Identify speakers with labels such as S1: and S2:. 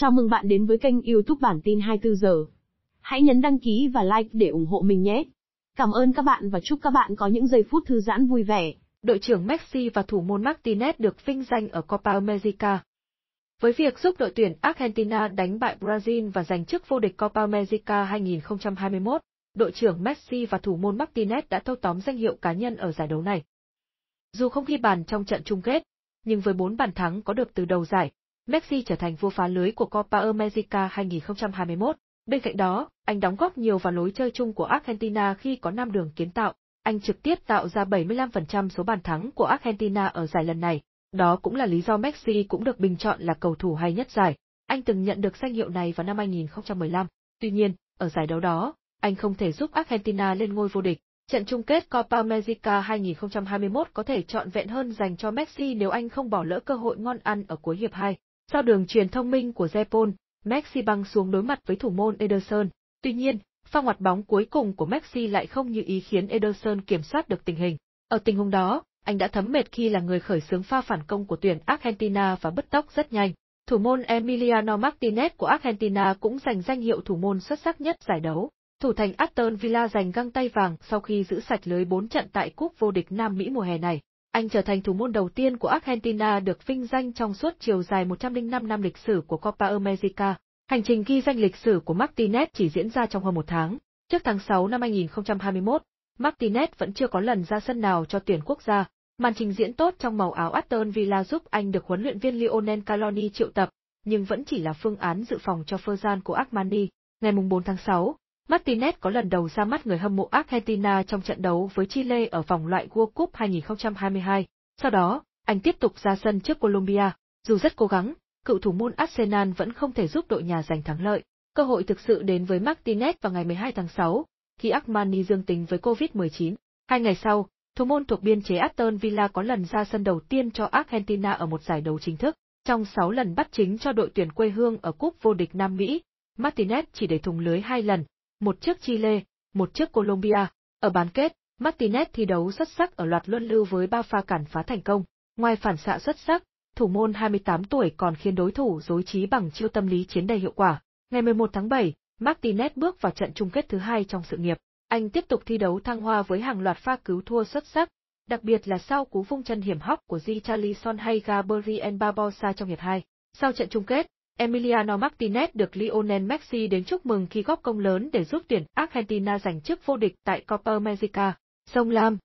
S1: Chào mừng bạn đến với kênh YouTube Bản tin 24 giờ. Hãy nhấn đăng ký và like để ủng hộ mình nhé. Cảm ơn các bạn và chúc các bạn có những giây phút thư giãn vui vẻ. Đội trưởng Messi và thủ môn Martinez được vinh danh ở Copa America. Với việc giúp đội tuyển Argentina đánh bại Brazil và giành chức vô địch Copa America 2021, đội trưởng Messi và thủ môn Martinez đã thâu tóm danh hiệu cá nhân ở giải đấu này. Dù không ghi bàn trong trận chung kết, nhưng với 4 bàn thắng có được từ đầu giải, Messi trở thành vua phá lưới của Copa America 2021. Bên cạnh đó, anh đóng góp nhiều vào lối chơi chung của Argentina khi có năm đường kiến tạo. Anh trực tiếp tạo ra 75% số bàn thắng của Argentina ở giải lần này. Đó cũng là lý do Messi cũng được bình chọn là cầu thủ hay nhất giải. Anh từng nhận được danh hiệu này vào năm 2015. Tuy nhiên, ở giải đấu đó, anh không thể giúp Argentina lên ngôi vô địch. Trận chung kết Copa America 2021 có thể chọn vẹn hơn dành cho Messi nếu anh không bỏ lỡ cơ hội ngon ăn ở cuối hiệp 2. Sau đường truyền thông minh của Zepol, Messi băng xuống đối mặt với thủ môn Ederson. Tuy nhiên, pha ngoặt bóng cuối cùng của Messi lại không như ý khiến Ederson kiểm soát được tình hình. Ở tình huống đó, anh đã thấm mệt khi là người khởi xướng pha phản công của tuyển Argentina và bứt tốc rất nhanh. Thủ môn Emiliano Martinez của Argentina cũng giành danh hiệu thủ môn xuất sắc nhất giải đấu. Thủ thành Aston Villa giành găng tay vàng sau khi giữ sạch lưới 4 trận tại cúp vô địch Nam Mỹ mùa hè này anh trở thành thủ môn đầu tiên của Argentina được vinh danh trong suốt chiều dài 105 năm lịch sử của Copa America. Hành trình ghi danh lịch sử của Martinez chỉ diễn ra trong hơn một tháng. Trước tháng 6 năm 2021, Martinez vẫn chưa có lần ra sân nào cho tuyển quốc gia. Màn trình diễn tốt trong màu áo Aston Villa giúp anh được huấn luyện viên Lionel Caloni triệu tập, nhưng vẫn chỉ là phương án dự phòng cho Ferran của Armani. Ngày 4 tháng 6, Martinez có lần đầu ra mắt người hâm mộ Argentina trong trận đấu với Chile ở vòng loại World Cup 2022. Sau đó, anh tiếp tục ra sân trước Colombia. Dù rất cố gắng, cựu thủ môn Arsenal vẫn không thể giúp đội nhà giành thắng lợi. Cơ hội thực sự đến với Martinez vào ngày 12 tháng 6, khi Armani dương tính với COVID-19. Hai ngày sau, thủ môn thuộc biên chế Aston Villa có lần ra sân đầu tiên cho Argentina ở một giải đấu chính thức. Trong 6 lần bắt chính cho đội tuyển quê hương ở Cúp vô địch Nam Mỹ, Martinez chỉ để thùng lưới hai lần, một chiếc Chile, một chiếc Colombia. Ở bán kết, Martinez thi đấu xuất sắc ở loạt luân lưu với ba pha cản phá thành công. Ngoài phản xạ xuất sắc, thủ môn 28 tuổi còn khiến đối thủ dối trí bằng chiêu tâm lý chiến đầy hiệu quả. Ngày 11 tháng 7, Martinez bước vào trận chung kết thứ hai trong sự nghiệp. Anh tiếp tục thi đấu thăng hoa với hàng loạt pha cứu thua xuất sắc, đặc biệt là sau cú vung chân hiểm hóc của Di Charlison hay Gabriel Barbosa trong hiệp 2. Sau trận chung kết, Emiliano Martinez được Lionel Messi đến chúc mừng khi góp công lớn để giúp tuyển Argentina giành chức vô địch tại Copa America. Sông Lam